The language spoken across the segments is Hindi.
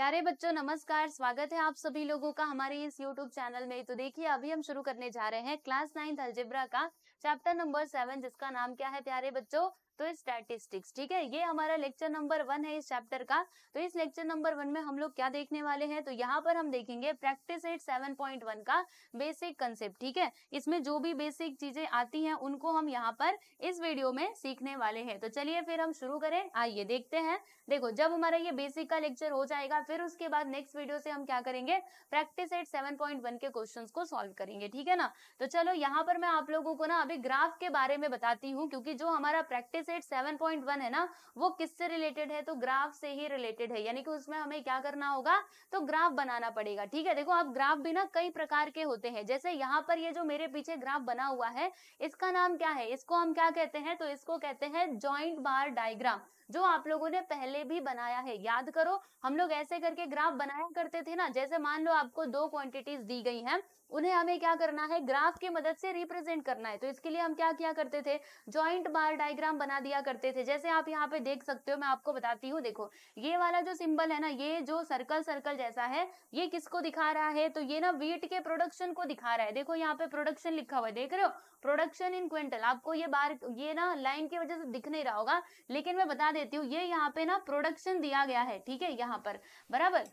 प्यारे बच्चों नमस्कार स्वागत है आप सभी लोगों का हमारे इस YouTube चैनल में तो देखिए अभी हम शुरू करने जा रहे हैं क्लास नाइन्थ अल्जेब्रा का चैप्टर नंबर सेवन जिसका नाम क्या है प्यारे बच्चों तो स्टैटिस्टिक्स ठीक है ये हमारा लेक्चर नंबर वन है इस चैप्टर का तो इस लेक्चर नंबर वन में हम लोग क्या देखने वाले हैं तो यहाँ पर हम देखेंगे practice set seven point one का बेसिक कंसेप्ट ठीक है इसमें जो भी बेसिक चीजें आती हैं उनको हम यहाँ पर इस वीडियो में सीखने वाले हैं तो चलिए फिर हम शुरू करें आइए देखते हैं देखो जब हमारा ये बेसिक का लेक्चर हो जाएगा फिर उसके बाद नेक्स्ट वीडियो से हम क्या करेंगे practice set seven point one के क्वेश्चन को सोल्व करेंगे ठीक है ना तो चलो यहाँ पर मैं आप लोगों को ना अभी ग्राफ के बारे में बताती हूँ क्योंकि जो हमारा practice set seven point one है ना वो किससे रिलेटेड है तो ग्राफ से ही रिलेटेड है यानी कि उसमें हमें क्या करना होगा तो ग्राफ बनाना पड़ेगा ठीक है देखो अब ग्राफ भी ना कई प्रकार के होते हैं जैसे यहाँ पर ये जो मेरे पीछे ग्राफ बना हुआ है इसका नाम क्या है इसको हम क्या कहते हैं तो इसको कहते हैं ज्वाइंट बार डायग्राम जो आप लोगों ने पहले भी बनाया है याद करो हम लोग ऐसे करके ग्राफ बनाया करते थे ना जैसे मान लो आपको दो क्वांटिटीज दी गई हैं उन्हें हमें क्या करना है ग्राफ की मदद से रिप्रेजेंट करना है तो इसके लिए हम क्या किया करते थे ज्वाइंट बार डायग्राम बना दिया करते थे जैसे आप यहाँ पे देख सकते हो मैं आपको बताती हूँ देखो ये वाला जो सिंबल है ना ये जो सर्कल सर्कल जैसा है ये किसको दिखा रहा है तो ये ना वीट के प्रोडक्शन को दिखा रहा है देखो यहाँ पे प्रोडक्शन लिखा हुआ है देख रहे हो प्रोडक्शन इन क्विंटल आपको ये बार ये ना लाइन की वजह से दिख नहीं रहा होगा लेकिन मैं बता देती हूँ ये यहाँ पे ना प्रोडक्शन दिया गया है ठीक है यहाँ पर बराबर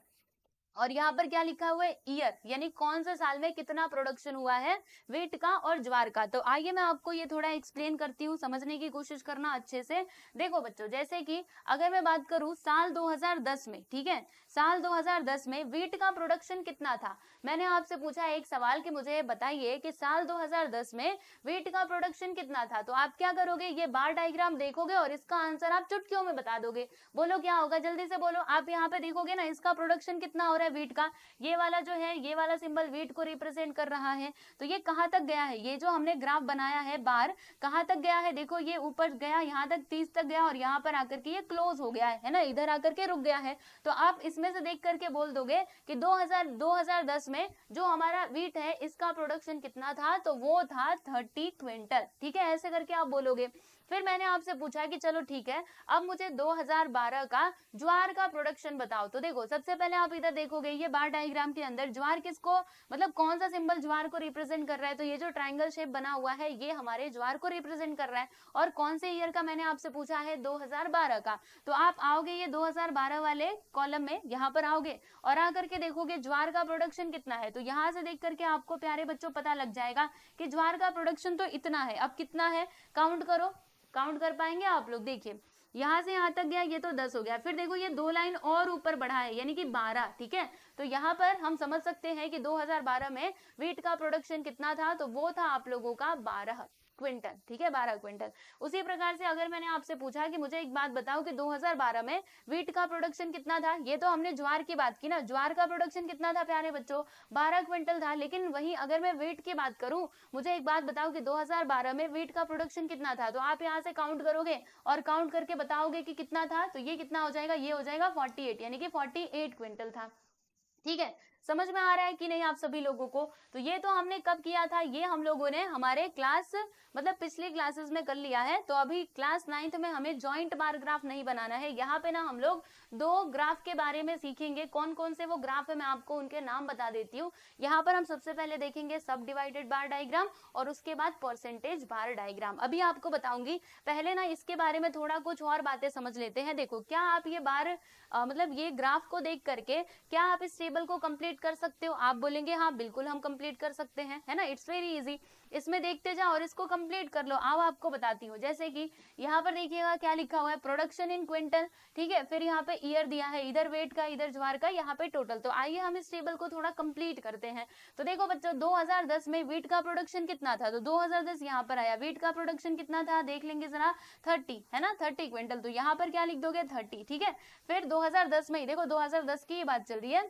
और यहाँ पर क्या लिखा हुआ है ईयर यानी कौन सा साल में कितना प्रोडक्शन हुआ है वेट का और ज्वार का तो आइए मैं आपको ये थोड़ा एक्सप्लेन करती हूँ समझने की कोशिश करना अच्छे से देखो बच्चों जैसे कि अगर मैं बात करूँ साल 2010 में ठीक है साल 2010 में वीट का प्रोडक्शन कितना था मैंने आपसे पूछा एक सवाल कि मुझे बताइए कि साल 2010 में वीट का प्रोडक्शन कितना था तो आप क्या करोगे ये बार डायग्राम देखोगे और इसका आंसर आप चुटकियों में बता दोगे बोलो क्या होगा जल्दी से बोलो आप यहाँ पे देखोगे ना इसका प्रोडक्शन कितना हो रहा है वीट का ये वाला जो है ये वाला सिंबल वीट को रिप्रेजेंट कर रहा है तो ये कहाँ तक गया है ये जो हमने ग्राफ बनाया है बार कहाँ तक गया है देखो ये ऊपर गया यहाँ तक तीस तक गया और यहाँ पर आकर के ये क्लोज हो गया है ना इधर आकर के रुक गया है तो आप इसमें इसमें से देख करके बोल दोगे कि 2000 2010 में जो हमारा वीट है इसका प्रोडक्शन कितना था तो वो था थर्टी क्विंटल ठीक है ऐसे करके आप बोलोगे फिर मैंने आपसे पूछा कि चलो ठीक है अब मुझे 2012 का ज्वार का प्रोडक्शन बताओ तो देखो सबसे पहले आप इधर देखोगे ये बार डायग्राम के अंदर ज्वार किसको मतलब कौन सा सिंबल ज्वार को रिप्रेजेंट कर रहा है तो ये जो ट्राइंगल शेप बना हुआ है ये हमारे ज्वार को रिप्रेजेंट कर रहा है और कौन से ईयर का मैंने आपसे पूछा है दो का तो आप आओगे ये दो वाले कॉलम में यहाँ पर आओगे और आकर के देखोगे ज्वार का प्रोडक्शन कितना है तो यहाँ से देख करके आपको प्यारे बच्चों पता लग जाएगा कि ज्वार का प्रोडक्शन तो इतना है अब कितना है काउंट करो काउंट कर पाएंगे आप लोग देखिए यहाँ से यहाँ तक गया ये तो दस हो गया फिर देखो ये दो लाइन और ऊपर बढ़ा है यानी कि बारह ठीक है तो यहाँ पर हम समझ सकते हैं कि 2012 में वीट का प्रोडक्शन कितना था तो वो था आप लोगों का बारह क्विंटल ठीक है बारह क्विंटल उसी प्रकार से अगर मैंने आपसे पूछा कि मुझे एक बात बताओ कि 2012 में वीट का प्रोडक्शन कितना था ये तो हमने ज्वार की बात की ना ज्वार का प्रोडक्शन कितना था प्यारे बच्चों बारह क्विंटल था लेकिन वही अगर मैं वीट की बात करूं मुझे एक बात बताओ कि 2012 में वीट का प्रोडक्शन कितना था तो आप यहाँ से काउंट करोगे और काउंट करके बताओगे कि कितना था तो ये कितना हो जाएगा ये हो जाएगा फोर्टी यानी कि फोर्टी क्विंटल था ठीक है समझ में आ रहा है कि नहीं आप सभी लोगों को तो ये तो हमने कब किया था ये हम लोगों ने हमारे क्लास मतलब पिछले क्लासेस में कर लिया है तो अभी क्लास नाइन्थ में हमें ज्वाइंट बारग्राफ नहीं बनाना है यहाँ पे ना हम लोग दो ग्राफ के बारे में सीखेंगे कौन कौन से वो ग्राफ है मैं आपको उनके नाम बता देती हूँ यहाँ पर हम सबसे पहले देखेंगे सब डिवाइडेड बार डायग्राम और उसके बाद परसेंटेज बार डायग्राम अभी आपको बताऊंगी पहले ना इसके बारे में थोड़ा कुछ और बातें समझ लेते हैं देखो क्या आप ये बार आ, मतलब ये ग्राफ को देख करके क्या आप इस टेबल को कम्प्लीट कर सकते हो आप बोलेंगे हाँ बिल्कुल हम कम्प्लीट कर सकते हैं है ना इट्स वेरी इजी इसमें देखते जाओ और इसको कंप्लीट कर लो आओ आपको बताती हूँ जैसे कि यहाँ पर देखिएगा क्या लिखा हुआ है प्रोडक्शन इन क्विंटल ठीक है फिर यहाँ पे ईयर दिया है इधर वेट का इधर ज्वार का यहाँ पे टोटल तो आइए हम इस टेबल को थोड़ा कंप्लीट करते हैं तो देखो बच्चों 2010 में वीट का प्रोडक्शन कितना था तो दो हजार पर आया वीट का प्रोडक्शन कितना था देख लेंगे जरा थर्टी है ना थर्टी क्विंटल तो यहाँ पर क्या लिख दोगे थर्टी ठीक है फिर दो में देखो दो की बात चल रही है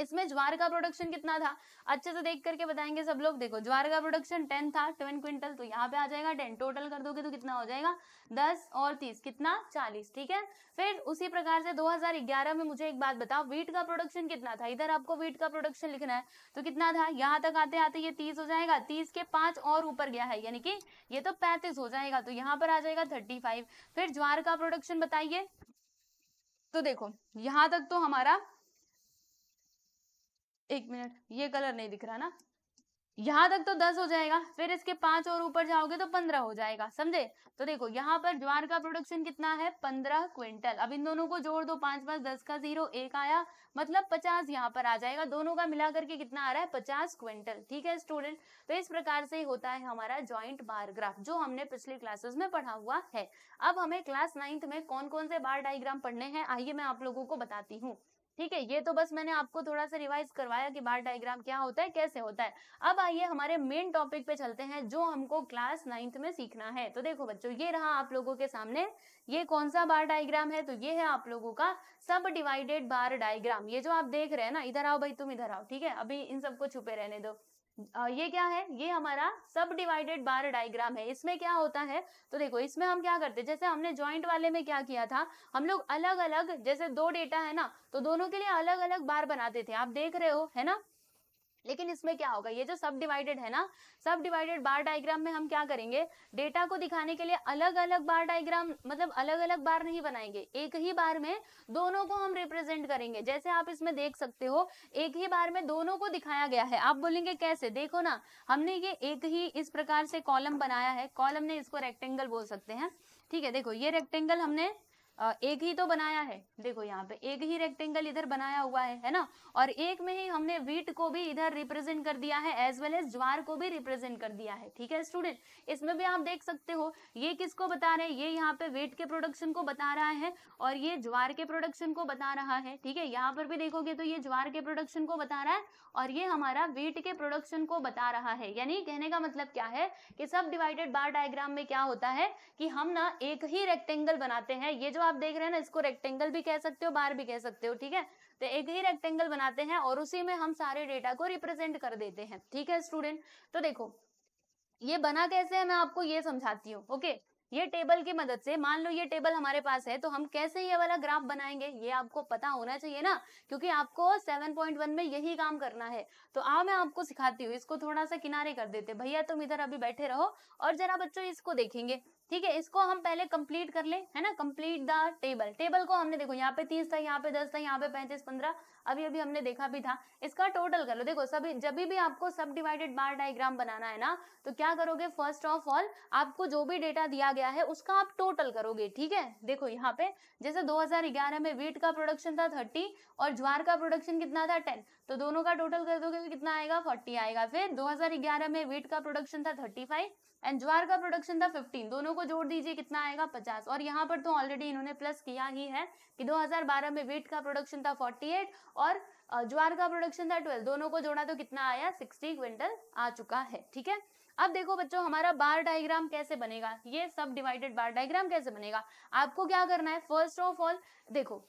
इसमें ज्वार का प्रोडक्शन कितना था अच्छे से देख करके बताएंगे सब लोग देखो ज्वार का प्रोडक्शन टेन था ट्वेन क्विंटल तो यहाँ पे आ जाएगा टेन टोटल कर दोगे तो कितना हो जाएगा दस और तीस कितना चालीस ठीक है फिर उसी प्रकार से 2011 में मुझे एक बात बताओ वीट का प्रोडक्शन कितना था इधर आपको वीट का प्रोडक्शन लिखना है तो कितना था यहाँ तक आते आते ये तीस हो जाएगा तीस के पांच और ऊपर गया है यानी कि ये तो पैंतीस हो जाएगा तो यहाँ पर आ जाएगा थर्टी फाइव फिर ज्वार का प्रोडक्शन बताइए तो देखो यहाँ तक तो हमारा एक मिनट ये कलर नहीं दिख रहा ना यहाँ तक तो दस हो जाएगा फिर इसके पांच और ऊपर जाओगे तो पंद्रह हो जाएगा समझे तो देखो यहाँ पर ज्वार का प्रोडक्शन कितना है पंद्रह क्विंटल अब इन दोनों को जोड़ दो पांच पांच दस का जीरो एक आया मतलब पचास यहाँ पर आ जाएगा दोनों का मिला करके कितना आ रहा है पचास क्विंटल ठीक है स्टूडेंट तो इस प्रकार से होता है हमारा ज्वाइंट बारग्राफ जो हमने पिछली क्लासेस में पढ़ा हुआ है अब हमें क्लास नाइन्थ में कौन कौन से बार डायग्राम पढ़ने हैं आइए मैं आप लोगों को बताती हूँ ठीक है ये तो बस मैंने आपको थोड़ा सा रिवाइज करवाया कि बार डायग्राम क्या होता है कैसे होता है अब आइए हमारे मेन टॉपिक पे चलते हैं जो हमको क्लास नाइन्थ में सीखना है तो देखो बच्चों ये रहा आप लोगों के सामने ये कौन सा बार डायग्राम है तो ये है आप लोगों का सब डिवाइडेड बार डायग्राम ये जो आप देख रहे हैं ना इधर आओ भाई तुम इधर आओ ठीक है अभी इन सबको छुपे रहने दो ये क्या है ये हमारा सब डिवाइडेड बार डायग्राम है इसमें क्या होता है तो देखो इसमें हम क्या करते हैं जैसे हमने ज्वाइंट वाले में क्या किया था हम लोग अलग अलग जैसे दो डेटा है ना तो दोनों के लिए अलग अलग बार बनाते थे आप देख रहे हो है ना लेकिन इसमें क्या होगा ये जो सब डिवाइडेड है ना सब डिवाइडेड बार डायग्राम में हम क्या करेंगे डेटा को दिखाने के लिए अलग अलग बार डायग्राम मतलब अलग अलग बार नहीं बनाएंगे एक ही बार में दोनों को हम रिप्रेजेंट करेंगे जैसे आप इसमें देख सकते हो एक ही बार में दोनों को दिखाया गया है आप बोलेंगे कैसे देखो ना हमने ये एक ही इस प्रकार से कॉलम बनाया है कॉलम ने इसको रेक्टेंगल बोल सकते हैं ठीक है देखो ये रेक्टेंगल हमने एक ही तो बनाया है देखो यहाँ पे एक ही रेक्टेंगल इधर बनाया हुआ है है ना और एक में ही हमने वीट को भी इधर रिप्रेजेंट कर दिया है एज वेल एज ज्वार को भी रिप्रेजेंट कर दिया है ठीक है स्टूडेंट इसमें भी आप देख सकते हो ये किसको बता रहे हैं ये यहाँ पे वीट के प्रोडक्शन को बता रहा है और ये ज्वार के प्रोडक्शन को बता रहा है ठीक है यहाँ पर भी देखोगे तो ये ज्वार के प्रोडक्शन को बता रहा है और ये हमारा वीट के प्रोडक्शन को बता रहा है यानी कहने का मतलब क्या है कि सब डिवाइडेड बार डायग्राम में क्या होता है कि हम ना एक ही रेक्टेंगल बनाते हैं ये जो आप देख रहे हैं ना इसको रेक्टेंगल भी कह सकते हो बार भी कह सकते हो ठीक है तो एक ही रेक्टेंगल बनाते हैं और उसी में हम सारे डेटा को रिप्रेजेंट कर देते हैं ठीक है स्टूडेंट तो देखो ये बना कैसे है मैं आपको ये समझाती हूँ ओके ये टेबल की मदद से मान लो ये टेबल हमारे पास है तो हम कैसे ये वाला ग्राफ बनाएंगे ये आपको पता होना चाहिए ना क्योंकि आपको 7.1 में यही काम करना है तो आ मैं आपको सिखाती हूँ इसको थोड़ा सा किनारे कर देते भैया तुम इधर अभी बैठे रहो और जरा बच्चों इसको देखेंगे ठीक है इसको हम पहले कंप्लीट कर ले है ना कंप्लीट द टेबल टेबल को हमने देखो यहाँ पे तीस था यहाँ पे दस था यहाँ पे पैंतीस पंद्रह अभी अभी हमने देखा भी था इसका टोटल कर लो देखो सभी जब भी आपको सब डिवाइडेड बार डायग्राम बनाना है ना तो क्या करोगे फर्स्ट ऑफ ऑल आपको जो भी डेटा दिया गया है उसका आप टोटल करोगे ठीक है देखो यहाँ पे जैसे 2011 में वीट का प्रोडक्शन था 30 और ज्वार का प्रोडक्शन कितना था 10 तो दोनों का टोटल कर दोगे तो कितना आएगा 40 आएगा फिर 2011 में वीट का प्रोडक्शन था 35 एंड ज्वार का प्रोडक्शन था 15 दोनों को जोड़ दीजिए कितना आएगा 50 और यहाँ पर तो ऑलरेडी इन्होंने प्लस किया ही है कि 2012 में वीट का प्रोडक्शन था 48 और ज्वार का प्रोडक्शन था ट्वेल्व दोनों को जोड़ा तो कितना आया सिक्सटी क्विंटल आ चुका है ठीक है अब देखो बच्चों हमारा बार डायग्राम कैसे बनेगा ये सब डिवाइडेड बार डायग्राम कैसे बनेगा आपको क्या करना है फर्स्ट ऑफ ऑल देखो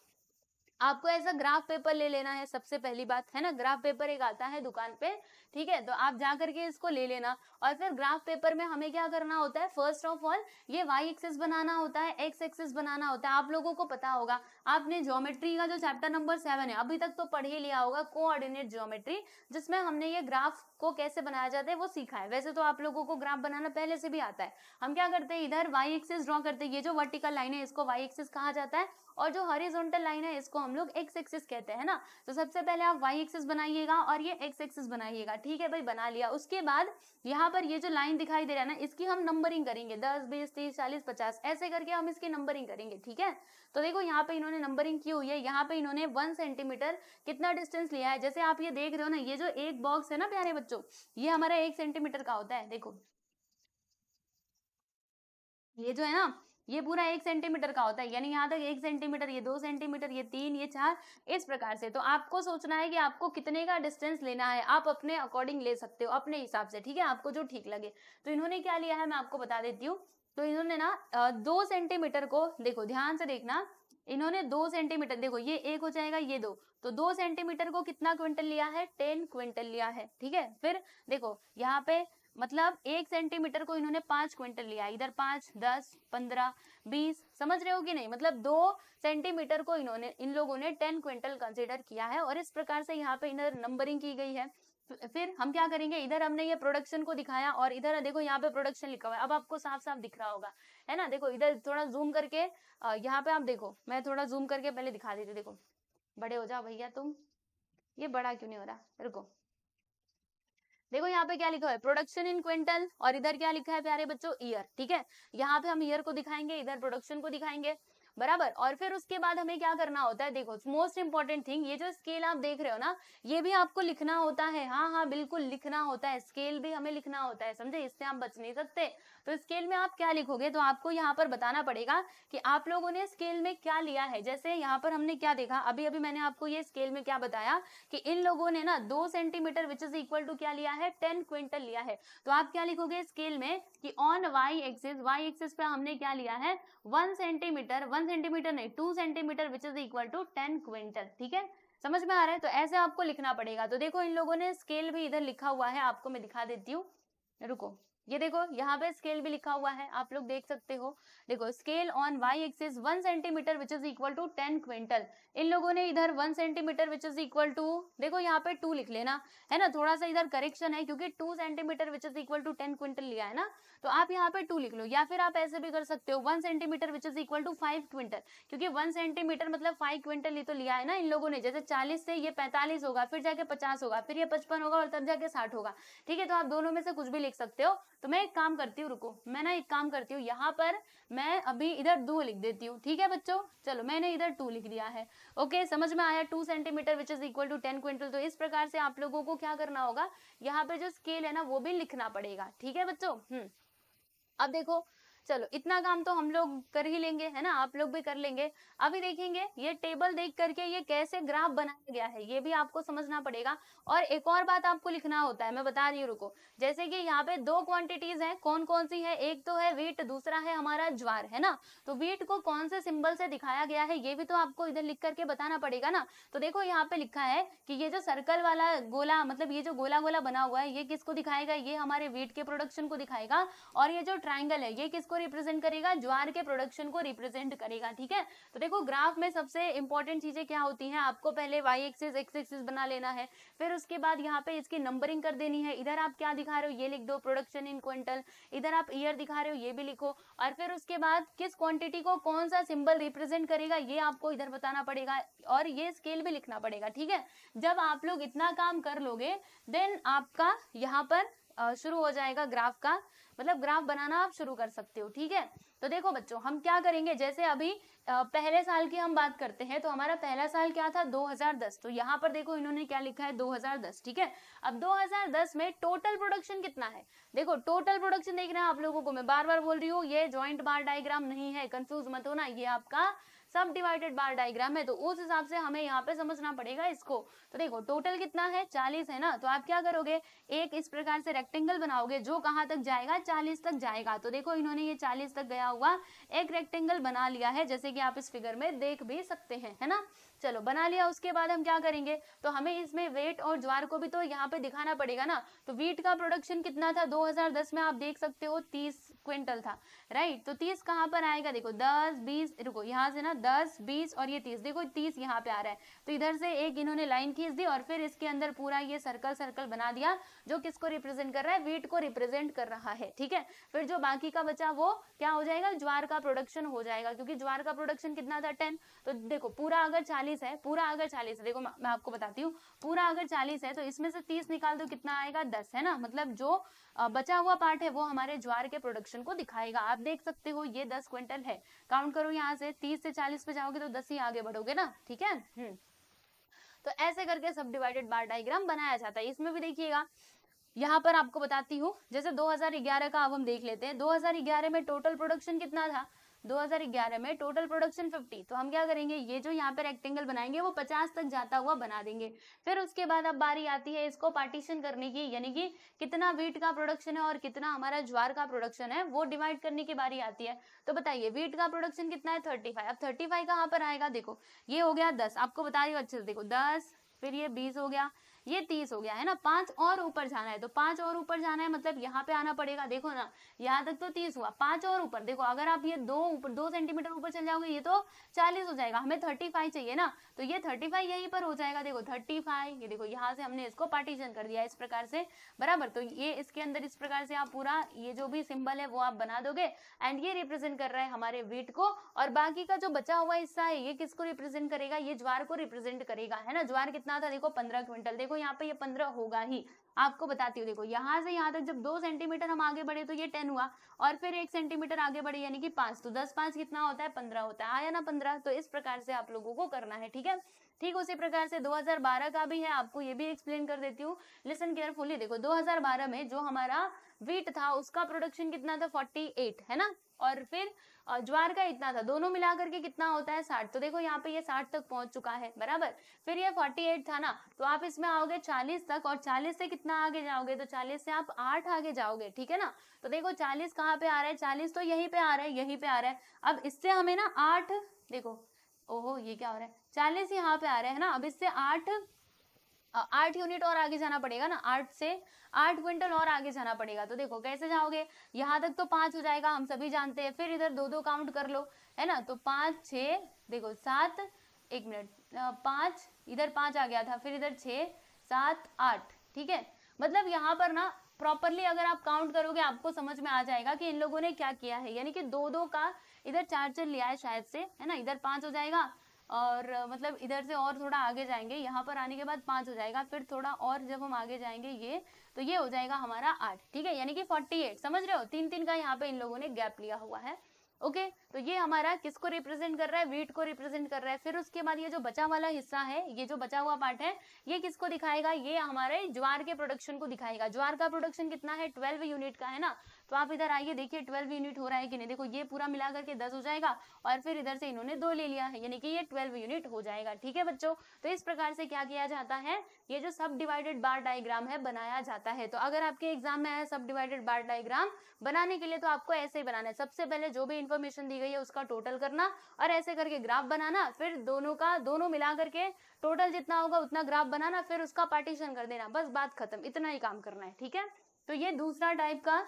आपको ऐसा ग्राफ पेपर ले लेना है सबसे पहली बात है ना ग्राफ पेपर एक आता है दुकान पे ठीक है तो आप जा करके इसको ले लेना और फिर ग्राफ पेपर में हमें क्या करना होता है फर्स्ट ऑफ ऑल ये वाई एक्सेस बनाना होता है एक्स एक्सेस बनाना होता है आप लोगों को पता होगा आपने ज्योमेट्री का जो चैप्टर नंबर सेवन है अभी तक तो पढ़ ही लिया होगा कोऑर्डिनेट ज्योमेट्री जिसमें हमने ये ग्राफ को कैसे बनाया जाता है वो सीखा है वैसे तो आप लोगों को ग्राफ बनाना पहले से भी आता है हम क्या करते हैं इधर वाई एक्सेस ड्रॉ करते हैं ये जो वर्टिकल लाइन है इसको वाई एक्सेस कहा जाता है और जो हॉरिजॉन्टल लाइन है इसको हम लोग एक्स एक्सिस कहते हैं ना तो सबसे पहले आप वाई एक्सिस बनाइएगा और ये एक्स एक्सिस बनाइएगा ठीक है भाई बना लिया उसके बाद यहाँ पर ये जो लाइन दिखाई दे रहा है ना इसकी हम नंबरिंग करेंगे दस बीस तीस चालीस पचास ऐसे करके हम इसकी नंबरिंग करेंगे ठीक है तो देखो यहाँ पे इन्होंने नंबरिंग की हुई है यहाँ पे इन्होंने वन सेंटीमीटर कितना डिस्टेंस लिया है जैसे आप ये देख रहे हो ना ये जो एक बॉक्स है ना प्यारे बच्चों ये हमारा एक सेंटीमीटर का होता है देखो ये जो है ना ये पूरा एक सेंटीमीटर का होता है यानी यहाँ तक एक सेंटीमीटर ये दो सेंटीमीटर ये तीन ये चार इस प्रकार से तो आपको सोचना है कि आपको कितने का डिस्टेंस लेना है आप अपने अकॉर्डिंग ले सकते हो अपने हिसाब से ठीक है आपको जो ठीक लगे तो इन्होंने क्या लिया है मैं आपको बता देती हूँ तो इन्होंने ना दो सेंटीमीटर को देखो ध्यान से देखना इन्होंने दो सेंटीमीटर देखो ये एक हो जाएगा ये दो तो दो सेंटीमीटर को कितना क्विंटल लिया है टेन क्विंटल लिया है ठीक है फिर देखो यहाँ पे मतलब एक सेंटीमीटर को इन्होंने पांच क्विंटल लिया इधर पांच दस पंद्रह बीस समझ रहे हो कि नहीं मतलब दो सेंटीमीटर को इन्होंने इन लोगों ने टेन क्विंटल कंसिडर किया है और इस प्रकार से यहाँ पे इधर नंबरिंग की गई है फिर हम क्या करेंगे इधर हमने ये प्रोडक्शन को दिखाया और इधर देखो यहाँ पे प्रोडक्शन लिखा हुआ है अब आपको साफ साफ दिख रहा होगा है ना देखो इधर थोड़ा जूम करके यहाँ पे आप देखो मैं थोड़ा जूम करके पहले दिखा देती देखो बड़े हो जाओ भैया तुम ये बड़ा क्यों नहीं हो रहा रुको देखो यहाँ पे क्या लिखा है प्रोडक्शन इन क्विंटल और इधर क्या लिखा है प्यारे बच्चों ईयर ठीक है यहाँ पे हम ईयर को दिखाएंगे इधर प्रोडक्शन को दिखाएंगे बराबर और फिर उसके बाद हमें क्या करना होता है देखो मोस्ट इंपॉर्टेंट थिंग ये जो स्केल आप देख रहे हो ना ये भी आपको लिखना होता है हाँ हाँ बिल्कुल लिखना होता है स्केल भी हमें लिखना होता है समझे इससे आप बच नहीं सकते तो स्केल में आप क्या लिखोगे तो आपको यहाँ पर बताना पड़ेगा कि आप लोगों ने स्केल में क्या लिया है जैसे यहाँ पर हमने क्या देखा अभी अभी मैंने आपको ये स्केल में क्या बताया कि इन लोगों ने ना दो centimetre which is equal to क्या लिया है टेन क्विंटल लिया है तो आप क्या लिखोगे स्केल में कि on Y axis Y axis पे हमने क्या लिया है वन सेंटीमीटर वन सेंटीमीटर नहीं two centimetre which is equal to ten quintal ठीक है समझ में आ रहा है तो ऐसे आपको लिखना पड़ेगा तो देखो इन लोगों ने स्केल भी इधर लिखा हुआ है आपको मैं दिखा देती हूँ रुको ये देखो यहाँ पे स्केल भी लिखा हुआ है आप लोग देख सकते हो देखो scale on Y axis one centimetre which is equal to ten quintal इन लोगों ने इधर one centimetre which is equal to देखो यहाँ पे टू लिख लेना है ना थोड़ा सा इधर करेक्शन है क्योंकि two centimetre which is equal to ten quintal लिया है ना तो आप यहाँ पे टू लिख लो या फिर आप ऐसे भी कर सकते हो one centimetre which is equal to five quintal क्योंकि वन सेंटीमीटर मतलब फाइव क्विंटल ही तो लिया है ना इन लोगों ने जैसे चालीस से ये पैंतालीस होगा फिर जाके पचास होगा फिर ये पचपन होगा और तब जाके साठ होगा ठीक है तो आप दोनों में से कुछ भी लिख सकते हो तो मैं एक काम करती हूँ रुको मैं ना एक काम करती हूँ यहाँ पर मैं अभी इधर दो लिख देती हूँ ठीक है बच्चों चलो मैंने इधर टू लिख दिया है ओके समझ में आया two centimetre which is equal to ten quintal तो इस प्रकार से आप लोगों को क्या करना होगा यहाँ पे जो स्केल है ना वो भी लिखना पड़ेगा ठीक है बच्चों हम्म अब देखो चलो इतना काम तो हम लोग कर ही लेंगे है ना आप लोग भी कर लेंगे अभी देखेंगे ये टेबल देख करके ये कैसे ग्राफ बनाया गया है ये भी आपको समझना पड़ेगा और एक और बात आपको लिखना होता है मैं बता रही हूँ रुको जैसे कि यहाँ पे दो क्वांटिटीज है कौन कौन सी है एक तो है वीट दूसरा है हमारा ज्वार है ना तो वीट को कौन से सिंबल से दिखाया गया है ये भी तो आपको इधर लिख करके बताना पड़ेगा ना तो देखो यहाँ पे लिखा है कि ये जो सर्कल वाला गोला मतलब ये जो गोला गोला बना हुआ है ये किसको दिखाएगा ये हमारे वीट के प्रोडक्शन को दिखाएगा और ये जो ट्राइंगल है ये किसको रिप्रेजेंट करेगा ज्वार के प्रोडक्शन को रिप्रेजेंट करेगा ठीक है तो देखो ग्राफ में सबसे इंपॉर्टेंट चीजें क्या होती हैं आपको पहले वाई एक्सिस एक्स एक्सिस बना लेना है फिर उसके बाद यहाँ पे इसकी नंबरिंग कर देनी है इधर आप क्या दिखा रहे हो ये लिख दो प्रोडक्शन इन क्विंटल इधर आप ईयर दिखा रहे हो ये भी लिखो और फिर उसके बाद किस क्वांटिटी को कौन सा सिंबल रिप्रेजेंट करेगा ये आपको इधर बताना पड़ेगा और ये स्केल भी लिखना पड़ेगा ठीक है जब आप लोग इतना काम कर लोगे देन आपका यहाँ पर शुरू हो जाएगा ग्राफ का मतलब ग्राफ बनाना आप शुरू कर सकते हो ठीक है तो देखो बच्चों हम क्या करेंगे जैसे अभी पहले साल की हम बात करते हैं तो हमारा पहला साल क्या था 2010 तो यहाँ पर देखो इन्होंने क्या लिखा है 2010 ठीक है अब 2010 में टोटल प्रोडक्शन कितना है देखो टोटल प्रोडक्शन देख रहे हैं आप लोगों को मैं बार बार बोल रही हूँ ये ज्वाइंट बार डायग्राम नहीं है कंफ्यूज मत होना ये आपका सब डिवाइडेड बार डायग्राम है तो उस हिसाब से हमें यहाँ पे समझना पड़ेगा इसको तो देखो टोटल कितना है चालीस है ना तो आप क्या करोगे एक इस प्रकार से रेक्टेंगल बनाओगे जो कहाँ तक जाएगा चालीस तक जाएगा तो देखो इन्होंने ये चालीस तक गया हुआ एक रेक्टेंगल बना लिया है जैसे कि आप इस फिगर में देख भी सकते हैं है ना चलो बना लिया उसके बाद हम क्या करेंगे तो हमें इसमें वेट और ज्वार को भी तो यहाँ पे दिखाना पड़ेगा ना तो वीट का प्रोडक्शन कितना था 2010 में आप देख सकते हो 30 क्विंटल था राइट तो तीस कहाँ पर आएगा देखो दस बीस रुको यहाँ से ना दस बीस और ये तीस देखो तीस यहाँ पे आ रहा है तो इधर से एक इन्होंने लाइन खींच दी और फिर इसके अंदर पूरा ये सर्कल सर्कल बना दिया जो किसको रिप्रेजेंट कर रहा है वीट को रिप्रेजेंट कर रहा है ठीक है फिर जो बाकी का बचा वो क्या हो जाएगा ज्वार का प्रोडक्शन हो जाएगा क्योंकि ज्वार का प्रोडक्शन कितना था टेन तो देखो पूरा अगर चालीस है पूरा अगर चालीस है देखो मैं आपको बताती हूँ पूरा अगर चालीस है तो इसमें से तीस निकाल दो कितना आएगा दस है ना मतलब जो बचा हुआ पार्ट है वो हमारे ज्वार के प्रोडक्शन को दिखाएगा आप आप देख सकते हो ये दस क्विंटल है काउंट करो यहाँ से तीस से चालीस पे जाओगे तो दस ही आगे बढ़ोगे ना ठीक है हम्म। तो ऐसे करके सब डिवाइडेड बार डायग्राम बनाया जाता है इसमें भी देखिएगा यहाँ पर आपको बताती हूँ जैसे 2011 का अब हम देख लेते हैं 2011 में टोटल प्रोडक्शन कितना था 2011 में टोटल प्रोडक्शन 50 तो हम क्या करेंगे ये जो यहाँ पे रेक्टेंगल बनाएंगे वो 50 तक जाता हुआ बना देंगे फिर उसके बाद अब बारी आती है इसको पार्टीशन करने की यानी कि कितना वीट का प्रोडक्शन है और कितना हमारा ज्वार का प्रोडक्शन है वो डिवाइड करने की बारी आती है तो बताइए वीट का प्रोडक्शन कितना है थर्टी अब थर्टी कहाँ पर आएगा देखो ये हो गया दस आपको बता रही हूँ अच्छे से देखो दस फिर ये बीस हो गया ये तीस हो गया है ना पांच और ऊपर जाना है तो पांच और ऊपर जाना है मतलब यहाँ पे आना पड़ेगा देखो ना यहाँ तक तो तीस हुआ पांच और ऊपर देखो अगर आप ये दो ऊपर दो सेंटीमीटर ऊपर चल जाओगे ये तो चालीस हो जाएगा हमें थर्टी फाइव चाहिए ना तो ये थर्टी फाइव यहीं पर हो जाएगा देखो थर्टी फाइव ये देखो यहाँ से हमने इसको पार्टीशन कर दिया इस प्रकार से बराबर तो ये इसके अंदर इस प्रकार से आप पूरा ये जो भी सिंबल है वो आप बना दोगे एंड ये रिप्रेजेंट कर रहा है हमारे वीट को और बाकी का जो बचा हुआ हिस्सा है ये किसको रिप्रेजेंट करेगा ये ज्वार को रिप्रेजेंट करेगा है ना ज्वार कितना था देखो पंद्रह क्विंटल देखो यहाँ पे ये पंद्रह होगा ही आपको बताती हूँ देखो यहाँ से यहाँ तक जब दो सेंटीमीटर हम आगे बढ़े तो ये टेन हुआ और फिर एक सेंटीमीटर आगे बढ़े यानी कि पांच तो दस पांच कितना होता है पंद्रह होता है आया ना पंद्रह तो इस प्रकार से आप लोगों को करना है ठीक है ठीक उसी प्रकार से 2012 का भी है आपको ये भी एक्सप्लेन कर देती हूँ लिसन केयरफुली देखो 2012 में जो हमारा वीट था उसका प्रोडक्शन कितना था 48 है ना और फिर ज्वार का इतना था दोनों मिला करके कितना होता है साठ तो देखो यहाँ पे ये साठ तक पहुंच चुका है बराबर फिर ये फोर्टी एट था ना तो आप इसमें आओगे चालीस तक और चालीस से कितना आगे जाओगे तो चालीस से आप आठ आगे जाओगे ठीक है ना तो देखो चालीस कहाँ पे आ रहा है चालीस तो यहीं पे आ रहा है यहीं पे आ रहा है अब इससे हमें ना आठ देखो ओहो ये क्या हो रहा है चालीस यहाँ पे आ रहे हैं ना अब इससे आठ आठ यूनिट और आगे जाना पड़ेगा ना आठ से आठ क्विंटल और आगे जाना पड़ेगा तो देखो कैसे जाओगे यहाँ तक तो पाँच हो जाएगा हम सभी जानते हैं फिर इधर दो दो काउंट कर लो है ना तो पाँच छः देखो सात एक मिनट पाँच इधर पाँच आ गया था फिर इधर छः सात आठ ठीक है मतलब यहाँ पर ना प्रॉपरली अगर आप काउंट करोगे आपको समझ में आ जाएगा कि इन लोगों ने क्या किया है यानी कि दो दो का इधर चार चार लिया है शायद से है ना इधर पाँच हो जाएगा और मतलब इधर से और थोड़ा आगे जाएंगे यहाँ पर आने के बाद पाँच हो जाएगा फिर थोड़ा और जब हम आगे जाएंगे ये तो ये हो जाएगा हमारा आठ ठीक है यानी कि फोर्टी एट समझ रहे हो तीन तीन का यहाँ पे इन लोगों ने गैप लिया हुआ है ओके तो ये हमारा किसको रिप्रेजेंट कर रहा है वीट को रिप्रेजेंट कर रहा है फिर उसके बाद ये जो बचा वाला हिस्सा है ये जो बचा हुआ पार्ट है ये किसको दिखाएगा ये हमारे ज्वार के प्रोडक्शन को दिखाएगा ज्वार का प्रोडक्शन कितना है ट्वेल्व यूनिट का है ना तो आप इधर आइए देखिए ट्वेल्व यूनिट हो रहा है कि नहीं देखो ये पूरा मिला करके दस हो जाएगा और फिर इधर से इन्होंने दो ले लिया है यानी कि ये ट्वेल्व यूनिट हो जाएगा ठीक है बच्चों तो इस प्रकार से क्या किया जाता है ये जो सब डिवाइडेड बार डायग्राम है बनाया जाता है तो अगर आपके एग्जाम में आया सब डिवाइडेड बार डायग्राम बनाने के लिए तो आपको ऐसे ही बनाना है सबसे पहले जो भी इन्फॉर्मेशन दी गई है उसका टोटल करना और ऐसे करके ग्राफ बनाना फिर दोनों का दोनों मिला करके टोटल जितना होगा उतना ग्राफ बनाना फिर उसका पार्टीशन कर देना बस बात खत्म इतना ही काम करना है ठीक है तो ये दूसरा टाइप का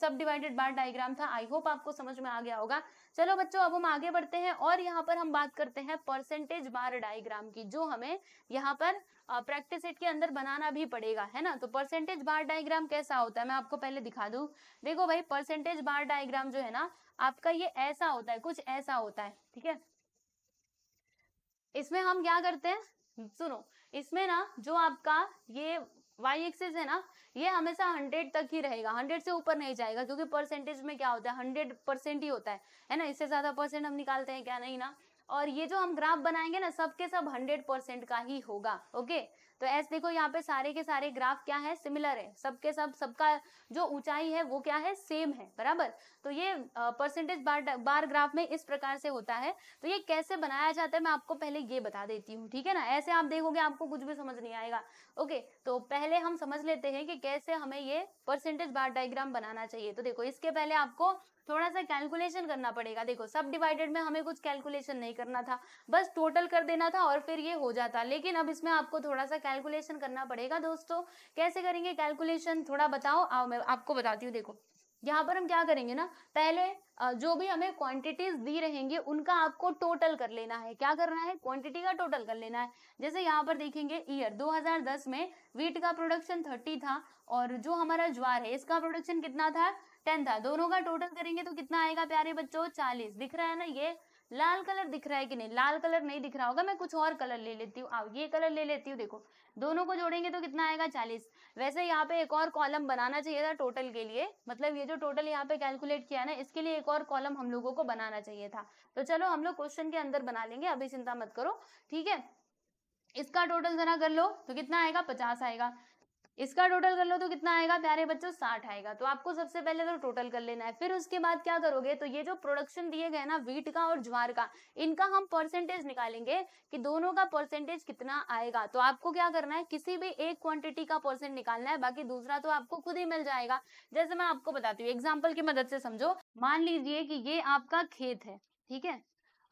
सब डिवाइडेड बार डायग्राम था आई होप आपको समझ में आ गया होगा चलो बच्चों अब हम आगे बढ़ते हैं और यहाँ पर हम बात करते हैं परसेंटेज बार डायग्राम की जो हमें यहाँ पर प्रैक्टिस सेट के अंदर बनाना भी पड़ेगा है ना तो परसेंटेज बार डायग्राम कैसा होता है मैं आपको पहले दिखा दू देखो भाई परसेंटेज बार डायग्राम जो है ना आपका ये ऐसा होता है कुछ ऐसा होता है ठीक है इसमें हम क्या करते हैं सुनो इसमें ना जो आपका ये वाई एक्सेस है ना ये हमेशा हंड्रेड तक ही रहेगा हंड्रेड से ऊपर नहीं जाएगा क्योंकि परसेंटेज में क्या होता है हंड्रेड परसेंट ही होता है है ना इससे ज़्यादा परसेंट हम निकालते हैं क्या नहीं ना और ये जो हम ग्राफ बनाएंगे ना सबके सब हंड्रेड परसेंट का ही होगा ओके तो एस देखो यहाँ पे सारे के सारे ग्राफ क्या है सिमिलर है सबके सब सबका जो ऊंचाई है वो क्या है सेम है बराबर तो ये परसेंटेज बार बार ग्राफ में इस प्रकार से होता है तो ये कैसे बनाया जाता है मैं आपको पहले ये बता देती हूँ ठीक है ना ऐसे आप देखोगे आपको कुछ भी समझ नहीं आएगा ओके तो पहले हम समझ लेते हैं कि कैसे हमें ये परसेंटेज बार डायग्राम बनाना चाहिए तो देखो इसके पहले आपको थोड़ा सा कैलकुलेशन करना पड़ेगा देखो सब डिवाइडेड में हमें कुछ कैलकुलेशन नहीं करना था बस टोटल कर देना था और फिर ये हो जाता लेकिन अब इसमें आपको थोड़ा सा कैलकुलेशन करना पड़ेगा दोस्तों कैसे करेंगे कैलकुलेशन थोड़ा बताओ आओ मैं आपको बताती हूँ देखो यहाँ पर हम क्या करेंगे ना पहले जो भी हमें क्वांटिटीज दी रहेंगे उनका आपको टोटल कर लेना है क्या करना है क्वांटिटी का टोटल कर लेना है जैसे यहाँ पर देखेंगे ईयर 2010 में वीट का प्रोडक्शन 30 था और जो हमारा ज्वार है इसका प्रोडक्शन कितना था टेन था दोनों का टोटल करेंगे तो कितना आएगा प्यारे बच्चों चालीस दिख रहा है ना ये लाल कलर दिख रहा है कि नहीं लाल कलर नहीं दिख रहा होगा मैं कुछ और कलर ले लेती हूँ आओ ये कलर ले लेती हूँ देखो दोनों को जोड़ेंगे तो कितना आएगा चालीस वैसे यहाँ पे एक और कॉलम बनाना चाहिए था टोटल के लिए मतलब ये जो टोटल यहाँ पे कैलकुलेट किया ना इसके लिए एक और कॉलम हम लोगों को बनाना चाहिए था तो चलो हम लोग क्वेश्चन के अंदर बना लेंगे अभी चिंता मत करो ठीक है इसका टोटल जरा कर लो तो कितना आएगा पचास आएगा इसका टोटल कर लो तो कितना आएगा प्यारे बच्चों साठ आएगा तो आपको सबसे पहले तो टोटल कर लेना है फिर उसके बाद क्या करोगे तो ये जो प्रोडक्शन दिए गए ना वीट का और ज्वार का इनका हम परसेंटेज निकालेंगे कि दोनों का परसेंटेज कितना आएगा तो आपको क्या करना है किसी भी एक क्वांटिटी का परसेंट निकालना है बाकी दूसरा तो आपको खुद ही मिल जाएगा जैसे मैं आपको बताती हूँ एग्जाम्पल की मदद से समझो मान लीजिए कि ये आपका खेत है ठीक है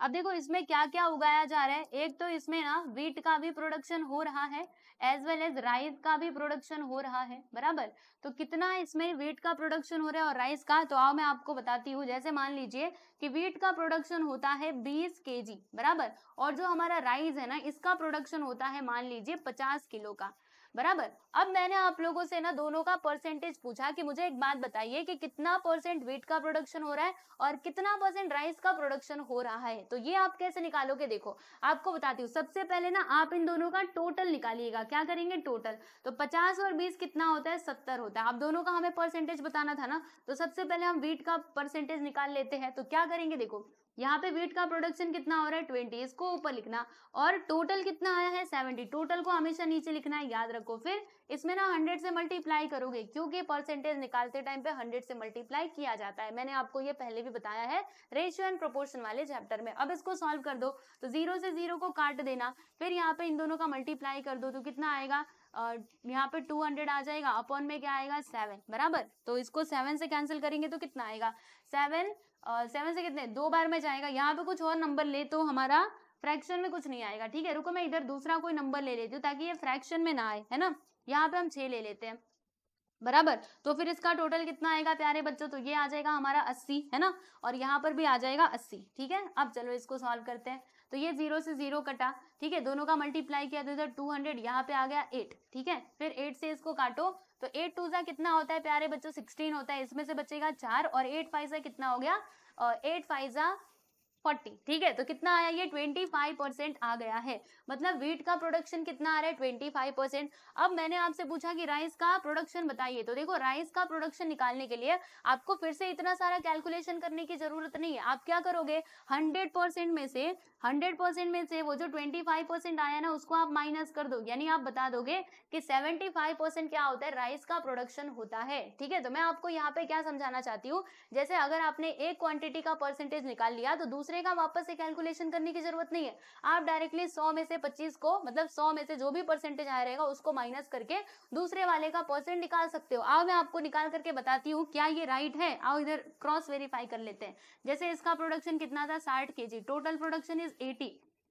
अब देखो इसमें क्या क्या उगाया जा रहा है एक तो इसमें ना वीट का भी प्रोडक्शन हो रहा है एज वेल एज राइस का भी प्रोडक्शन हो रहा है बराबर तो कितना इसमें वीट का प्रोडक्शन हो रहा है और राइस का तो आओ मैं आपको बताती हूँ जैसे मान लीजिए कि वीट का प्रोडक्शन होता है बीस के बराबर और जो हमारा राइस है ना इसका प्रोडक्शन होता है मान लीजिए पचास किलो का बराबर अब मैंने आप लोगों से ना दोनों का परसेंटेज पूछा कि मुझे एक बात बताइए कि कितना परसेंट व्हीट का प्रोडक्शन हो रहा है और कितना परसेंट राइस का प्रोडक्शन हो रहा है तो ये आप कैसे निकालोगे देखो आपको बताती हूँ सबसे पहले ना आप इन दोनों का टोटल निकालिएगा क्या करेंगे टोटल तो पचास और बीस कितना होता है सत्तर होता है आप दोनों का हमें परसेंटेज बताना था ना तो सबसे पहले हम व्हीट का परसेंटेज निकाल लेते हैं तो क्या करेंगे देखो यहाँ पे वीट का प्रोडक्शन कितना हो रहा है ट्वेंटी इसको ऊपर लिखना और टोटल कितना आया है सेवेंटी टोटल को हमेशा नीचे लिखना है याद रखो फिर इसमें ना हंड्रेड से मल्टीप्लाई करोगे क्योंकि परसेंटेज निकालते टाइम पे हंड्रेड से मल्टीप्लाई किया जाता है मैंने आपको ये पहले भी बताया है रेशियो एंड प्रोपोर्शन वाले चैप्टर में अब इसको सॉल्व कर दो तो जीरो से जीरो को काट देना फिर यहाँ पे इन दोनों का मल्टीप्लाई कर दो तो कितना आएगा और यहाँ पे टू हंड्रेड आ जाएगा अपॉन में क्या आएगा सेवन बराबर तो इसको सेवन से कैंसिल करेंगे तो कितना आएगा सेवन सेवन से कितने दो बार में जाएगा यहाँ पे कुछ और नंबर ले तो हमारा फ्रैक्शन में कुछ नहीं आएगा ठीक है रुको मैं इधर दूसरा कोई नंबर ले लेती हूँ ताकि ये फ्रैक्शन में ना आए है ना यहाँ पे हम छः ले लेते हैं बराबर तो फिर इसका टोटल कितना आएगा प्यारे बच्चों तो ये आ जाएगा हमारा अस्सी है ना और यहाँ पर भी आ जाएगा अस्सी ठीक है अब चलो इसको सॉल्व करते हैं तो ये जीरो से जीरो कटा ठीक है दोनों का मल्टीप्लाई किया तो इधर टू हंड्रेड यहाँ पे आ गया एट ठीक है फिर एट से इसको काटो तो एट टू सा कितना होता है प्यारे बच्चों सिक्सटीन होता है इसमें से बचेगा चार और एट फाइव सा कितना हो गया और एट फाइव सा फोर्टी ठीक है तो कितना आया ये ट्वेंटी फाइव परसेंट आ गया है मतलब वीट का प्रोडक्शन कितना आ रहा है ट्वेंटी फाइव परसेंट अब मैंने आपसे पूछा कि राइस का प्रोडक्शन बताइए तो देखो राइस का प्रोडक्शन निकालने के लिए आपको फिर से इतना सारा कैलकुलेशन करने की जरूरत नहीं है आप क्या करोगे हंड्रेड में से हंड्रेड परसेंट में से वो जो ट्वेंटी फाइव परसेंट आया ना उसको आप माइनस कर दोगे यानी आप बता दोगे कि सेवेंटी फाइव परसेंट क्या होता है राइस का प्रोडक्शन होता है ठीक है तो मैं आपको यहाँ पे क्या समझाना चाहती हूँ जैसे अगर आपने एक क्वांटिटी का परसेंटेज निकाल लिया तो दूसरे का वापस से कैलकुलेशन करने की जरूरत नहीं है आप डायरेक्टली सौ में से पच्चीस को मतलब सौ में से जो भी परसेंटेज आया रहेगा उसको माइनस करके दूसरे वाले का परसेंट निकाल सकते हो आओ मैं आपको निकाल करके बताती हूँ क्या ये राइट है आओ इधर क्रॉस वेरीफाई कर लेते हैं जैसे इसका प्रोडक्शन कितना था साठ के total production is eighty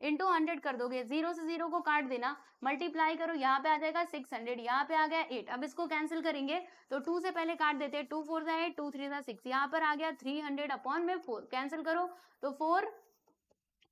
into hundred कर दोगे जीरो से जीरो को काट देना मल्टीप्लाई करो यहाँ पे आ जाएगा सिक्स हंड्रेड यहाँ पे आ गया एट अब इसको कैंसिल करेंगे तो टू से पहले काट देते हैं टू फोर सा एट टू थ्री सा सिक्स यहाँ पर आ गया थ्री हंड्रेड अपॉन में फोर कैंसिल करो तो फोर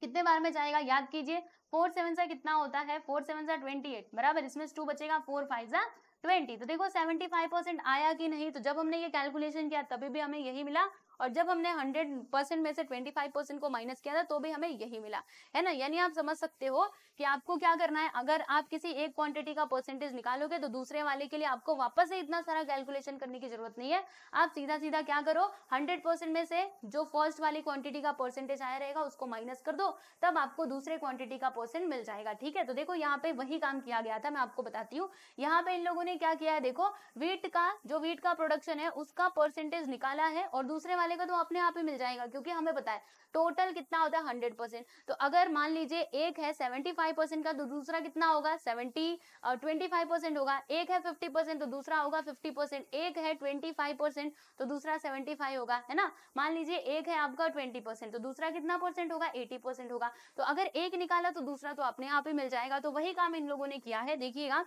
कितने बार में जाएगा याद कीजिए फोर सेवन सा कितना होता है फोर सेवन सा ट्वेंटी एट बराबर इसमें टू बचेगा फोर फाइव सा ट्वेंटी तो देखो सेवेंटी फाइव परसेंट आया कि नहीं तो जब हमने ये कैलकुलेशन किया तभी भी हमें यही मिला और जब हमने हंड्रेड परसेंट में से ट्वेंटी फाइव परसेंट को माइनस किया था तो भी हमें यही मिला है ना यानी आप समझ सकते हो कि आपको क्या करना है अगर आप किसी एक क्वांटिटी का परसेंटेज निकालोगे तो दूसरे वाले के लिए आपको वापस से इतना सारा कैलकुलेशन करने की जरूरत नहीं है आप सीधा सीधा क्या करो हंड्रेड परसेंट में से जो फर्स्ट वाली क्वांटिटी का परसेंटेज आया रहेगा उसको माइनस कर दो तब आपको दूसरे क्वांटिटी का परसेंट मिल जाएगा ठीक है तो देखो यहाँ पे वही काम किया गया था मैं आपको बताती हूँ यहाँ पे इन लोगों ने क्या किया है देखो वीट का जो वीट का प्रोडक्शन है उसका परसेंटेज निकाला है और दूसरे वाले निकालेगा तो अपने आप ही मिल जाएगा क्योंकि हमें पता है टोटल कितना होता है हंड्रेड परसेंट तो अगर मान लीजिए एक है सेवेंटी फाइव परसेंट का तो दूसरा कितना होगा सेवेंटी ट्वेंटी फाइव परसेंट होगा एक है फिफ्टी परसेंट तो दूसरा होगा फिफ्टी परसेंट एक है ट्वेंटी फाइव परसेंट तो दूसरा सेवेंटी फाइव होगा है ना मान लीजिए एक है आपका ट्वेंटी परसेंट तो दूसरा कितना परसेंट होगा एटी परसेंट होगा तो अगर एक निकाला तो दूसरा तो अपने आप ही मिल जाएगा तो वही काम इन लोगों ने किया है देखिएगा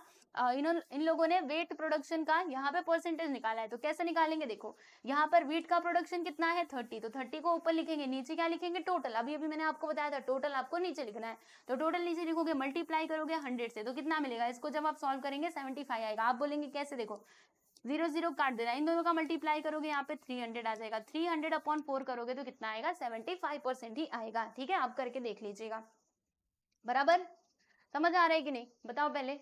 इन लोगों ने वेट प्रोडक्शन का यहाँ पे परसेंटेज निकाला है तो कैसे निकालेंगे देखो यहाँ पर वीट का प्रोडक्शन कितना है थर्टी तो थर्टी को ऊपर लिखेंगे नीचे क्या लिखेंगे टोटल अभी अभी मैंने आपको बताया था टोटल आपको नीचे लिखना है तो टोटल नीचे लिखोगे मल्टीप्लाई करोगे हंड्रेड से तो कितना मिलेगा इसको जब आप सॉल्व करेंगे सेवेंटी फाइव आएगा आप बोलेंगे कैसे देखो जीरो जीरो काट देना इन दोनों का मल्टीप्लाई करोगे यहाँ पे थ्री हंड्रेड आ जाएगा थ्री हंड्रेड अपॉन फोर करोगे तो कितना आएगा सेवेंटी फाइव परसेंट ही आएगा ठीक है आप करके देख लीजिएगा बराबर समझ आ रहा है कि नहीं बताओ पहले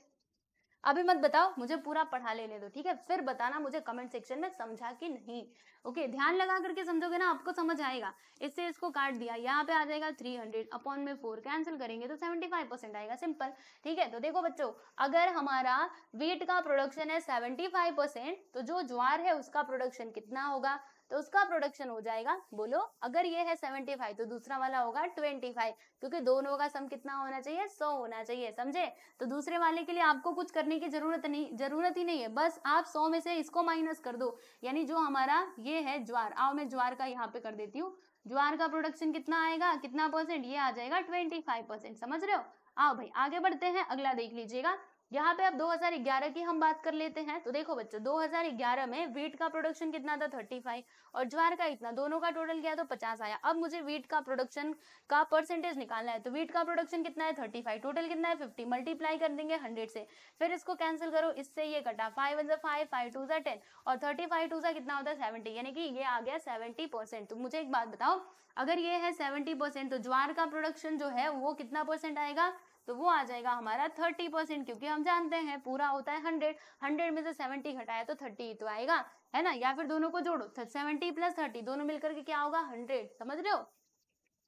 अभी मत बताओ मुझे पूरा पढ़ा लेने दो ठीक है फिर बताना मुझे कमेंट सेक्शन में समझा कि नहीं ओके ध्यान लगा करके समझोगे ना आपको समझ आएगा इससे इसको काट दिया यहाँ पे आ जाएगा थ्री हंड्रेड अपॉन में फोर कैंसिल करेंगे तो सेवेंटी फाइव परसेंट आएगा सिंपल ठीक है तो देखो बच्चों अगर हमारा वीट का प्रोडक्शन है सेवेंटी फाइव परसेंट तो जो ज्वार है उसका प्रोडक्शन कितना होगा तो उसका प्रोडक्शन हो जाएगा बोलो अगर ये है सेवेंटी फाइव तो दूसरा वाला होगा ट्वेंटी फाइव क्योंकि दोनों का सम कितना होना चाहिए सौ होना चाहिए समझे तो दूसरे वाले के लिए आपको कुछ करने की जरूरत नहीं जरूरत ही नहीं है बस आप सौ में से इसको माइनस कर दो यानी जो हमारा ये है ज्वार आओ मैं ज्वार का यहाँ पे कर देती हूँ ज्वार का प्रोडक्शन कितना आएगा कितना परसेंट ये आ जाएगा ट्वेंटी फाइव परसेंट समझ रहे हो आओ भाई आगे बढ़ते हैं अगला देख लीजिएगा यहाँ पे अब 2011 की हम बात कर लेते हैं तो देखो बच्चों 2011 में वीट का प्रोडक्शन कितना था 35 और ज्वार का इतना दोनों का टोटल क्या तो 50 आया अब मुझे वीट का प्रोडक्शन का परसेंटेज निकालना है तो वीट का प्रोडक्शन कितना है 35 टोटल कितना है 50 मल्टीप्लाई कर देंगे 100 से फिर इसको कैंसिल करो इससे ये कटा five one five five two जो टेन और थर्टी फाइव टू सा कितना होता है सेवेंटी यानी कि ये आ गया सेवेंटी परसेंट तो मुझे एक बात बताओ अगर ये है सेवेंटी परसेंट तो ज्वार का प्रोडक्शन जो है वो कितना परसेंट आएगा तो वो आ जाएगा हमारा थर्टी परसेंट क्योंकि हम जानते हैं पूरा होता है हंड्रेड हंड्रेड में से सेवेंटी घटाया तो थर्टी तो आएगा है ना या फिर दोनों को जोड़ो सेवेंटी प्लस थर्टी दोनों मिलकर के क्या होगा हंड्रेड समझ रहे हो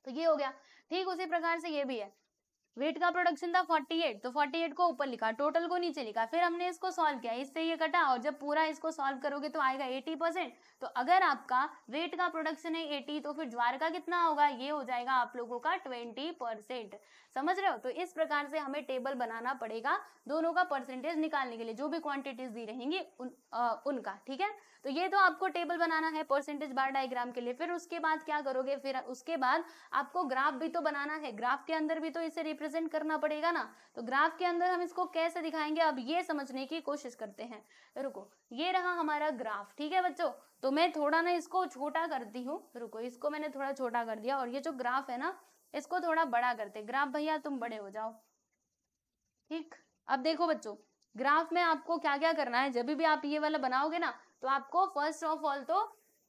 तो ये हो गया ठीक उसी प्रकार से ये भी है वेट का प्रोडक्शन था 48 तो 48 को ऊपर लिखा टोटल को नीचे लिखा फिर हमने इसको सॉल्व किया इससे ये कटा और जब पूरा इसको सॉल्व करोगे तो आएगा 80 परसेंट तो अगर आपका वेट का प्रोडक्शन है 80 तो फिर ज्वार का कितना होगा ये हो जाएगा आप लोगों का 20 परसेंट समझ रहे हो तो इस प्रकार से हमें टेबल बनाना पड़ेगा दोनों का परसेंटेज निकालने के लिए जो भी क्वान्टिटीज दी रहेंगी उन, आ, उनका ठीक है तो ये तो आपको टेबल बनाना है परसेंटेज बार डायग्राम के लिए फिर उसके बाद क्या करोगे फिर उसके बाद आपको ग्राफ भी तो बनाना है ग्राफ के अंदर भी तो इसे रिप्रेजेंट करना पड़ेगा ना तो ग्राफ के अंदर हम इसको कैसे दिखाएंगे अब ये समझने की कोशिश करते हैं रुको ये रहा हमारा ग्राफ ठीक है बच्चों तो मैं थोड़ा ना इसको छोटा करती हूँ रुको इसको मैंने थोड़ा छोटा कर दिया और ये जो ग्राफ है ना इसको थोड़ा बड़ा करते ग्राफ भैया तुम बड़े हो जाओ ठीक अब देखो बच्चों ग्राफ में आपको क्या क्या करना है जब भी आप ये वाला बनाओगे ना तो आपको फर्स्ट ऑफ ऑल तो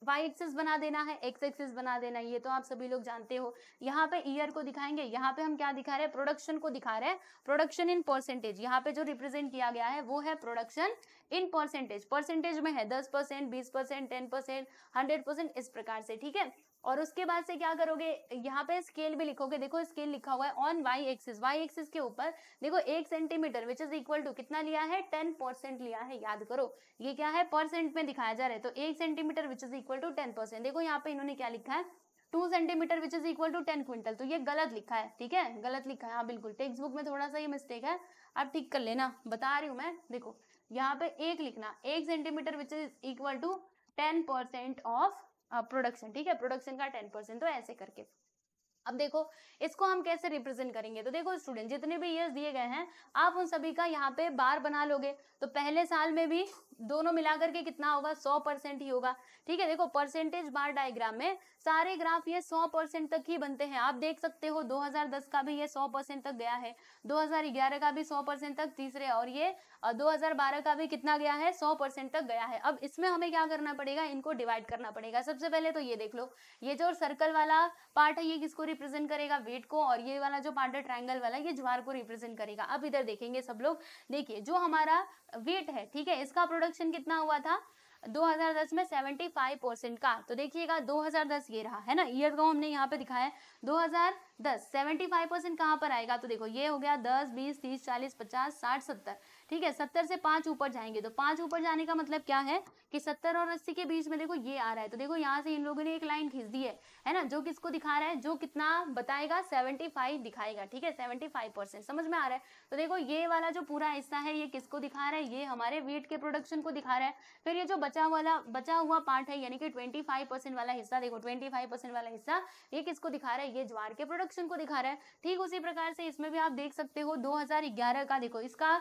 वाई एक्सेस बना देना है एक्स एक्सेस बना देना है ये तो आप सभी लोग जानते हो यहाँ पे ईयर को दिखाएंगे यहाँ पे हम क्या दिखा रहे हैं प्रोडक्शन को दिखा रहे हैं प्रोडक्शन इन परसेंटेज यहाँ पे जो रिप्रेजेंट किया गया है वो है प्रोडक्शन इन परसेंटेज परसेंटेज में है दस परसेंट बीस percent ten percent hundred percent इस प्रकार से ठीक है और उसके बाद से क्या करोगे यहाँ पे स्केल भी लिखोगे देखो स्केल लिखा हुआ है on Y axis Y axis के ऊपर देखो एक centimetre which is equal to कितना लिया है टेन परसेंट लिया है याद करो ये क्या है परसेंट में दिखाया जा रहा है तो एक centimetre which is equal to ten percent देखो यहाँ पे इन्होंने क्या लिखा है two centimetre which is equal to ten quintal तो ये गलत लिखा है ठीक है गलत लिखा है हाँ बिल्कुल टेक्स्ट बुक में थोड़ा सा ये मिस्टेक है आप ठीक कर लेना बता रही हूँ मैं देखो यहाँ पे एक लिखना एक centimetre which is equal to ten percent of production ठीक है प्रोडक्शन का टेन परसेंट तो ऐसे करके अब देखो इसको हम कैसे रिप्रेजेंट करेंगे तो देखो स्टूडेंट जितने भी ईयर्स दिए गए हैं आप उन सभी का यहाँ पे बार बना लोगे तो पहले साल में भी दोनों मिलाकर के कितना होगा सौ परसेंट ही होगा ठीक है देखो परसेंटेज बार डायग्राम में सारे ग्राफ ये सौ परसेंट तक ही बनते हैं आप देख सकते हो 2010 का भी ये सौ परसेंट तक गया है 2011 का भी सौ परसेंट तक तीसरे और ये 2012 का भी कितना गया है सौ परसेंट तक गया है अब इसमें हमें क्या करना पड़ेगा इनको डिवाइड करना पड़ेगा सबसे पहले तो ये देख लो ये जो सर्कल वाला पार्ट है ये किसको रिप्रेजेंट करेगा वेट को और ये वाला जो पार्ट है ट्राइंगल वाला ये ज्वार को रिप्रेजेंट करेगा अब इधर देखेंगे सब लोग देखिए जो हमारा वेट है ठीक है इसका प्रोडक्शन कितना हुआ था 2010 में 75 परसेंट का तो देखिएगा 2010 ये रहा है ना ईयर को हमने यहाँ पे दिखाया है 2010 75 परसेंट कहाँ पर आएगा तो देखो ये हो गया 10 20 30 40 50 60 70 ठीक है सत्तर से पाँच ऊपर जाएंगे तो पाँच ऊपर जाने का मतलब क्या है कि सत्तर और अस्सी के बीच में देखो ये आ रहा है तो देखो यहाँ से इन लोगों ने एक लाइन खींच दी है है ना जो किसको दिखा रहा है जो कितना बताएगा सेवेंटी फाइव दिखाएगा ठीक है सेवेंटी फाइव परसेंट समझ में आ रहा है तो देखो ये वाला जो पूरा हिस्सा है ये किसको दिखा रहा है ये हमारे वेट के प्रोडक्शन को दिखा रहा है फिर ये जो बचा वाला बचा हुआ पार्ट है यानी कि ट्वेंटी वाला हिस्सा देखो ट्वेंटी वाला हिस्सा ये किसको दिखा रहा है ये ज्वार के प्रोडक्शन को दिखा रहा है ठीक उसी प्रकार से इसमें भी आप देख सकते हो दो का देखो इसका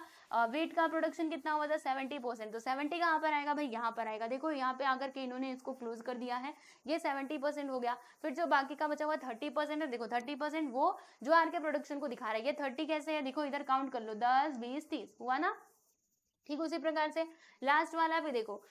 वे वेट का प्रोडक्शन कितना हुआ था सेवेंटी परसेंट तो सेवेंटी कहाँ पर आएगा भाई यहाँ पर आएगा देखो यहाँ पे आकर के इन्होंने इसको क्लोज कर दिया है ये सेवेंटी परसेंट हो गया फिर जो बाकी का बचा हुआ थर्टी परसेंट है देखो थर्टी परसेंट वो जो आर के प्रोडक्शन को दिखा रहा है ये थर्टी कैसे है देखो इधर काउंट कर लो दस बीस तीस हुआ ना ठीक उसी प्रकार से लास्ट वाला भी देखो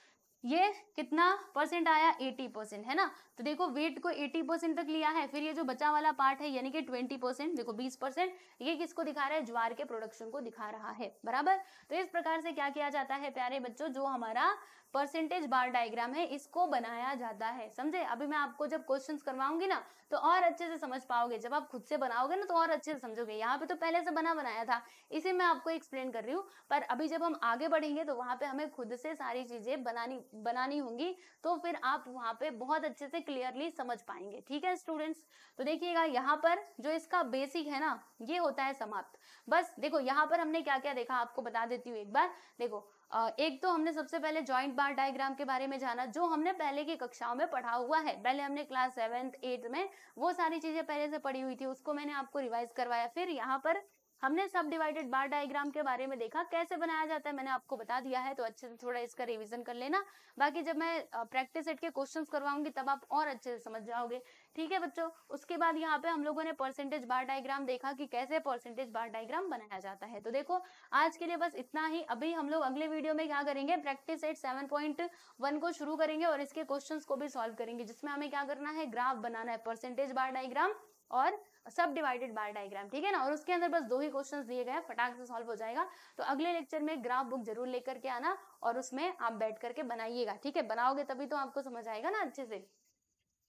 ये कितना परसेंट आया एटी परसेंट है ना तो देखो वेट को 80 परसेंट तक लिया है फिर ये जो बचा वाला पार्ट है यानी कि 20 परसेंट देखो 20 परसेंट ये किसको दिखा रहा है ज्वार के प्रोडक्शन को दिखा रहा है बराबर तो इस प्रकार से क्या किया जाता है प्यारे बच्चों जो हमारा परसेंटेज बार डायग्राम है इसको बनाया जाता है समझे अभी मैं आपको जब क्वेश्चन करवाऊंगी ना तो और अच्छे से समझ पाओगे जब आप खुद से बनाओगे ना तो और अच्छे से समझोगे यहाँ पे तो पहले से बना बनाया था इसे मैं आपको एक्सप्लेन कर रही हूँ पर अभी जब हम आगे बढ़ेंगे तो वहां पे हमें खुद से सारी चीजें बनानी बनानी होंगी तो फिर आप वहाँ पे बहुत अच्छे से क्लियरली समझ पाएंगे ठीक है स्टूडेंट्स तो देखिएगा यहाँ पर जो इसका बेसिक है ना ये होता है समाप्त बस देखो यहाँ पर हमने क्या क्या देखा आपको बता देती हूँ एक बार देखो एक तो हमने सबसे पहले जॉइंट बार डायग्राम के बारे में जाना जो हमने पहले की कक्षाओं में पढ़ा हुआ है पहले हमने क्लास सेवेंथ एट्थ में वो सारी चीजें पहले से पढ़ी हुई थी उसको मैंने आपको रिवाइज करवाया फिर यहाँ पर हमने सब डिवाइडेड बार डायग्राम के बारे में देखा कैसे बनाया जाता है मैंने आपको बता दिया है तो अच्छे से थोड़ा इसका रिविजन कर लेना बाकी जब मैं प्रैक्टिस सेट के क्वेश्चन करवाऊंगी तब आप और अच्छे से समझ जाओगे ठीक है बच्चों उसके बाद यहाँ पे हम लोगों ने परसेंटेज बार डायग्राम देखा कि कैसे परसेंटेज बार डायग्राम बनाया जाता है तो देखो आज के लिए बस इतना ही अभी हम लोग अगले वीडियो में क्या करेंगे practice set seven point one को शुरू करेंगे और इसके क्वेश्चन को भी सॉल्व करेंगे जिसमें हमें क्या करना है ग्राफ बनाना है परसेंटेज बार डायग्राम और सब डिवाइडेड बार डायग्राम ठीक है ना और उसके अंदर बस दो ही क्वेश्चन दिए गए फटाक से सॉल्व हो जाएगा तो अगले लेक्चर में ग्राफ बुक जरूर लेकर के आना और उसमें आप बैठ करके बनाइएगा ठीक है बनाओगे तभी तो आपको समझ आएगा ना अच्छे से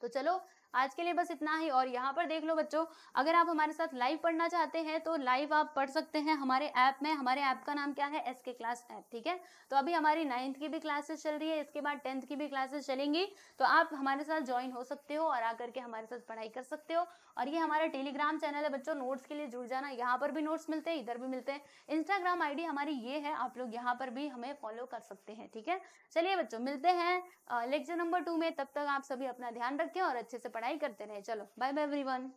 तो चलो आज के लिए बस इतना ही और यहाँ पर देख लो बच्चों अगर आप हमारे साथ लाइव पढ़ना चाहते हैं तो लाइव आप पढ़ सकते हैं हमारे ऐप में हमारे ऐप का नाम क्या है एस के क्लास ऐप ठीक है तो अभी हमारी नाइन्थ की भी क्लासेस चल रही है इसके बाद टेंथ की भी क्लासेस चलेंगी तो आप हमारे साथ ज्वाइन हो सकते हो और आकर के हमारे साथ पढ़ाई कर सकते हो और ये हमारा टेलीग्राम चैनल है बच्चों नोट्स के लिए जुड़ जाना यहाँ पर भी नोट्स मिलते हैं इधर भी मिलते हैं इंस्टाग्राम आईडी हमारी ये है आप लोग यहाँ पर भी हमें फॉलो कर सकते हैं ठीक है चलिए बच्चों मिलते हैं लेक्चर नंबर टू में तब तक आप सभी अपना ध्यान रखें और अच्छे से पढ़ाई पढ़ाई करते रहे चलो बाय बाय एवरीवन